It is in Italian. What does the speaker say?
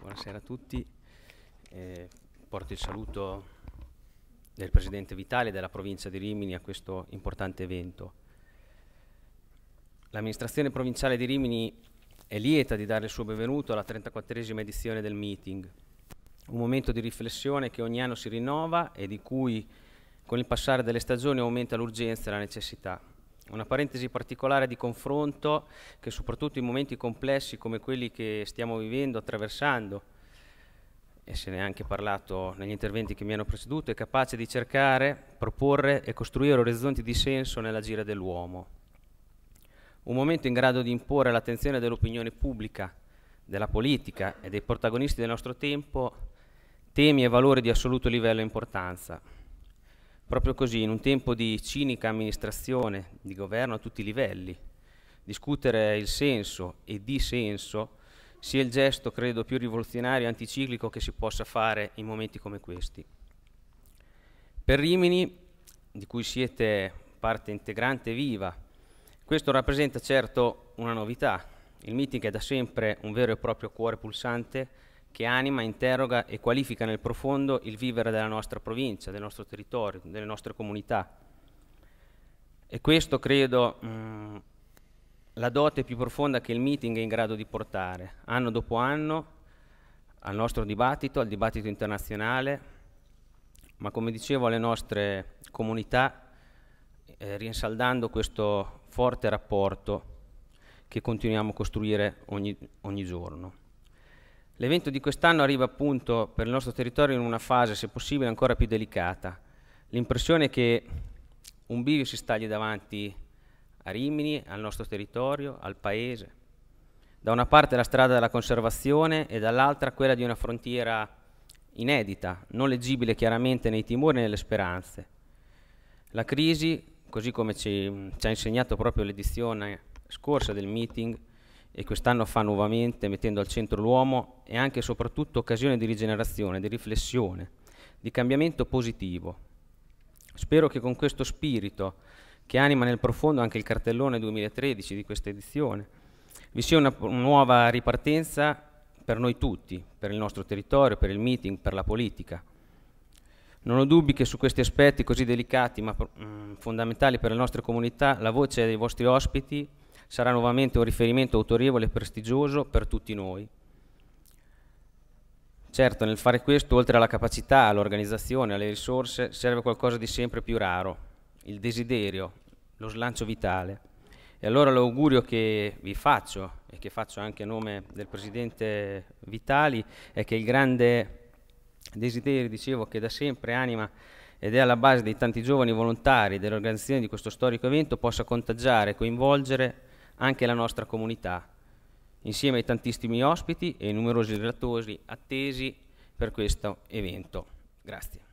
Buonasera a tutti. Eh, porto il saluto del Presidente Vitale della provincia di Rimini a questo importante evento. L'amministrazione provinciale di Rimini è lieta di dare il suo benvenuto alla 34esima edizione del meeting, un momento di riflessione che ogni anno si rinnova e di cui con il passare delle stagioni aumenta l'urgenza e la necessità una parentesi particolare di confronto che soprattutto in momenti complessi come quelli che stiamo vivendo, attraversando, e se ne è anche parlato negli interventi che mi hanno preceduto, è capace di cercare, proporre e costruire orizzonti di senso nell'agire dell'uomo. Un momento in grado di imporre l'attenzione dell'opinione pubblica, della politica e dei protagonisti del nostro tempo temi e valori di assoluto livello e importanza Proprio così, in un tempo di cinica amministrazione, di governo a tutti i livelli, discutere il senso e di senso sia il gesto, credo, più rivoluzionario e anticiclico che si possa fare in momenti come questi. Per Rimini, di cui siete parte integrante viva, questo rappresenta certo una novità. Il meeting è da sempre un vero e proprio cuore pulsante che anima, interroga e qualifica nel profondo il vivere della nostra provincia, del nostro territorio, delle nostre comunità. E questo credo mh, mm, la dote più profonda che il meeting è in grado di portare, anno dopo anno, al nostro dibattito, al dibattito internazionale, ma come dicevo alle nostre comunità, eh, rinsaldando questo forte rapporto che continuiamo a costruire ogni, ogni giorno. L'evento di quest'anno arriva appunto per il nostro territorio in una fase, se possibile, ancora più delicata. L'impressione è che un bivio si staglia davanti a Rimini, al nostro territorio, al Paese. Da una parte la strada della conservazione e dall'altra quella di una frontiera inedita, non leggibile chiaramente nei timori e nelle speranze. La crisi, così come ci, ci ha insegnato proprio l'edizione scorsa del meeting, e quest'anno fa nuovamente mettendo al centro l'uomo, è anche e soprattutto occasione di rigenerazione, di riflessione, di cambiamento positivo. Spero che con questo spirito, che anima nel profondo anche il cartellone 2013 di questa edizione, vi sia una, una nuova ripartenza per noi tutti, per il nostro territorio, per il meeting, per la politica. Non ho dubbi che su questi aspetti così delicati ma mh, mm, fondamentali per le nostre comunità la voce dei vostri ospiti sarà nuovamente un riferimento autorevole e prestigioso per tutti noi. Certo, nel fare questo, oltre alla capacità, all'organizzazione, alle risorse, serve qualcosa di sempre più raro, il desiderio, lo slancio vitale. E allora l'augurio che vi faccio e che faccio anche a nome del Presidente Vitali è che il grande desiderio, dicevo, che da sempre anima ed è alla base dei tanti giovani volontari dell'organizzazione di questo storico evento, possa contagiare, coinvolgere anche la nostra comunità, insieme ai tantissimi ospiti e ai numerosi relatori attesi per questo evento. Grazie.